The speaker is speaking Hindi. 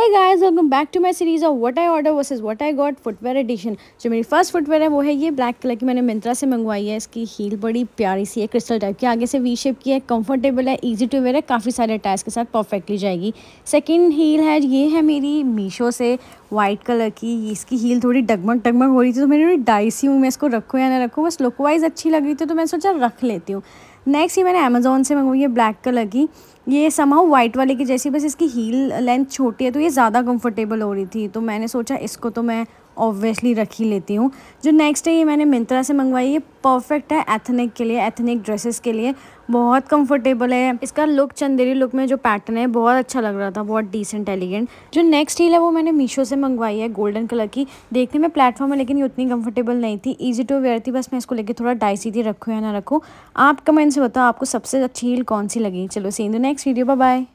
है guys welcome back to my series of what I order versus what I got footwear edition जो मेरी फर्स्ट फुटवेयर है वो है ये ब्लैक कलर की मैंने मिंत्रा से मंगवाई है इसकी हील बड़ी प्यारी सी है क्रिस्टल टाइप की आगे से वी शेप की है कंफर्टेबल है इजी टू वेयर है काफ़ी सारे टायर्स के साथ परफेक्टली जाएगी सेकेंड हील है ये है मेरी मीशो से वाइट कलर की इसकी हील थोड़ी डगमग डगमग हो रही थी तो मैंने डाइसी हूँ मैं इसको रखूँ या ना रखूँ बस लुक वाइज अच्छी लग रही थी तो मैं सोचा रख लेती हूँ नेक्स्ट ये मैंने अमेजोन से मंगवाई है ब्लैक कलर की ये समाओ वाइट वाले की जैसी बस इसकी हील लेंथ छोटी है तो ये ज़्यादा कंफर्टेबल हो रही थी तो मैंने सोचा इसको तो मैं ऑब्वियसली रख ही लेती हूँ जो नेक्स्ट है ये मैंने मिंत्रा से मंगवाई ये परफेक्ट है एथनिक के लिए एथनिक ड्रेसेस के लिए बहुत कंफर्टेबल है इसका लुक चंदेरी लुक में जो पैटर्न है बहुत अच्छा लग रहा था बहुत डिसेंट एलिगेंट जो नेक्स्ट हील है वो मैंने मीशो से मंगवाई है गोल्डन कलर की देखने में प्लेटफॉर्म है लेकिन ये उतनी कंफर्टेबल नहीं थी ईजी टू वेयर थी बस मैं इसको लेकर थोड़ा डाइसी थी रखूँ या ना रखूँ आप कमेंट से बताओ आपको सबसे अच्छी हील कौन सी लगी चलो सी नेक्स्ट वीडियो बाय